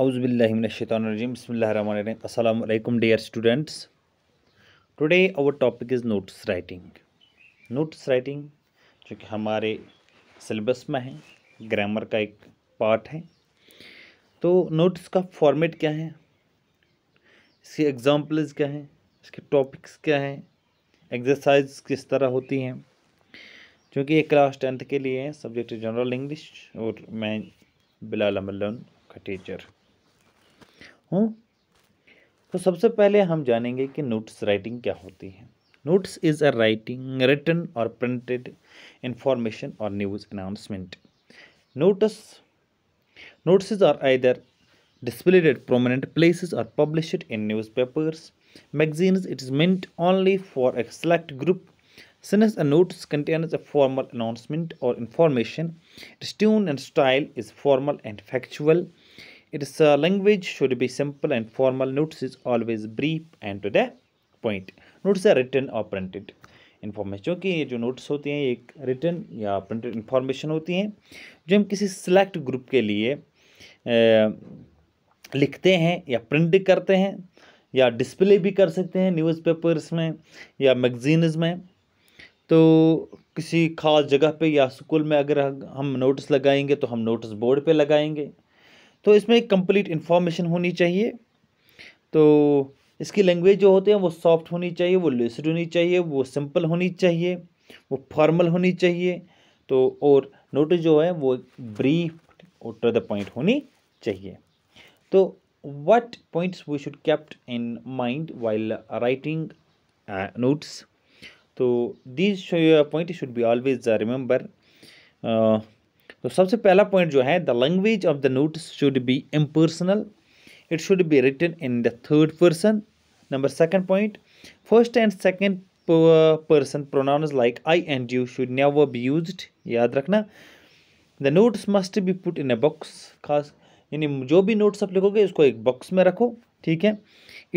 अस्सलाम dear students today our topic is notes writing notes writing जो कि हमारे सिलेबस में है ग्रामर का एक पार्ट है तो नोट्स का फॉर्मेट क्या है इसके एग्जांपल्स क्या हैं इसके टॉपिक्स क्या हैं एक्सरसाइज किस तरह होती हैं क्योंकि ये क्लास टेंथ के लिए है सब्जेक्ट जनरल इंग्लिश और मैं बिलाल मल्ल का टीचर हूँ तो सबसे पहले हम जानेंगे कि नोट्स राइटिंग क्या होती है notes is a writing written और प्रिंटेड इंफॉर्मेशन और news announcement notes notes are either displayed at prominent place और published in papers magazine it is meant only for a select group since a notes contains a formal announcement और information tone and style is formal and factual Its uh, language should be simple and formal. Notes is always brief and to the point. Notes are written or printed. Information क्योंकि ये जो notes होती हैं एक return या printed information होती हैं जो हम किसी सिलेक्ट ग्रुप के लिए ए, लिखते हैं या प्रिंट करते हैं या डिस्प्ले भी कर सकते हैं न्यूज़पेपर्स में या मैगजीन्स में तो किसी ख़ास जगह पे या स्कूल में अगर हम नोट्स लगाएंगे तो हम नोट्स बोर्ड पे लगाएंगे तो इसमें एक कम्प्लीट इन्फॉर्मेशन होनी चाहिए तो इसकी लैंग्वेज जो होते हैं वो सॉफ्ट होनी चाहिए वो लिसिड होनी चाहिए वो सिंपल होनी चाहिए वो फॉर्मल होनी चाहिए तो और नोटिस जो है वो ब्रीफ और टू द पॉइंट होनी चाहिए तो what points we should kept in mind while writing notes तो these point should be always remember uh, तो सबसे पहला पॉइंट जो है the language of the notes should be impersonal it should be written in the third person number second point first and second person pronouns like I and you should never be used याद रखना the notes must be put in a box खास यानी जो भी notes आप लिखोगे उसको एक बॉक्स में रखो ठीक है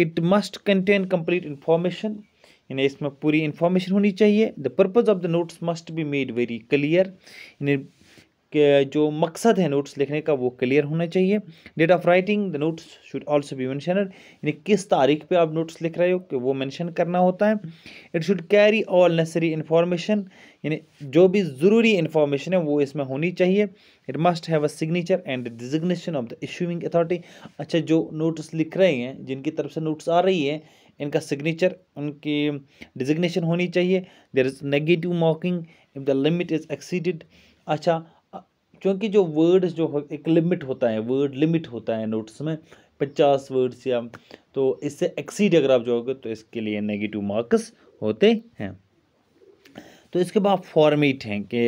it must contain complete information यानी इसमें पूरी इन्फॉर्मेशन होनी चाहिए the purpose of the notes must be made very clear यानी के जो मकसद है नोट्स लिखने का वो क्लियर होना चाहिए date of writing the notes should also be mentioned यानी किस तारीख पे आप नोट्स लिख रहे हो कि वो मेंशन करना होता है it should carry all necessary information यानी जो भी ज़रूरी इन्फॉर्मेशन है वो इसमें होनी चाहिए it must have a signature and designation of the issuing authority अच्छा जो नोट्स लिख रहे हैं जिनकी तरफ से नोट्स आ रही है इनका सिग्नेचर उनकी डिजिग्नेशन होनी चाहिए there is negative marking if the limit is exceeded अच्छा क्योंकि जो वर्ड्स जो एक लिमिट होता है वर्ड लिमिट होता है नोट्स में पचास वर्ड्स या तो इससे एक्सीड अगर आप जाओगे तो इसके लिए नेगेटिव मार्क्स होते हैं तो इसके बाद फॉर्मेट हैं कि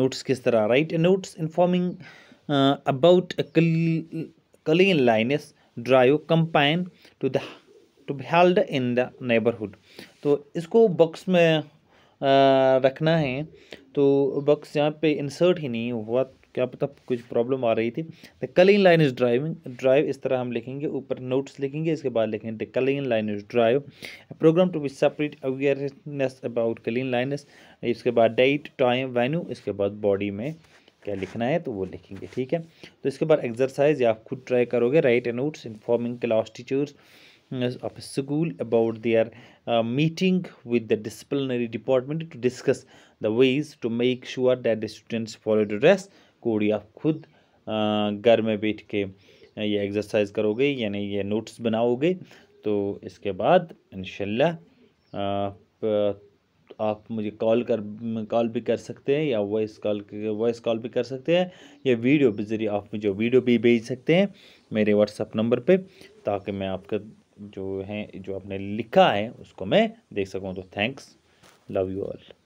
नोट्स किस तरह write notes informing about cleanliness drive campaign to the to be held in the neighbourhood तो इसको बॉक्स में आ, uh, रखना है तो बक्स यहाँ पे इंसर्ट ही नहीं हुआ क्या पता कुछ प्रॉब्लम आ रही थी the cleanliness is driving drive इस तरह हम लिखेंगे ऊपर नोट्स लिखेंगे इसके बाद लिखेंगे the cleanliness is drive programme to be separate awareness about cleanliness इसके बाद डेट टाइम वेन्यू इसके बाद बॉडी में क्या लिखना है तो वो लिखेंगे ठीक है तो इसके बाद एक्सरसाइज या आप खुद ट्राई करोगे write a notes informing class teachers of a school about their uh, meeting with the disciplinary department to discuss the ways to make sure that the students follow the dress code of khud घर में बैठ के ये exercise करोगे यानी ये notes बनाओगे तो इसके बाद इन आप मुझे कॉल कर कॉल भी कर सकते हैं या वॉइस कॉल वॉइस कॉल भी कर सकते हैं या वीडियो के ज़रिए आप मुझे वीडियो भी भेज सकते हैं मेरे व्हाट्सअप नंबर पे ताकि मैं आपका जो है जो आपने लिखा है उसको मैं देख सकूँ तो थैंक्स लव यू ऑल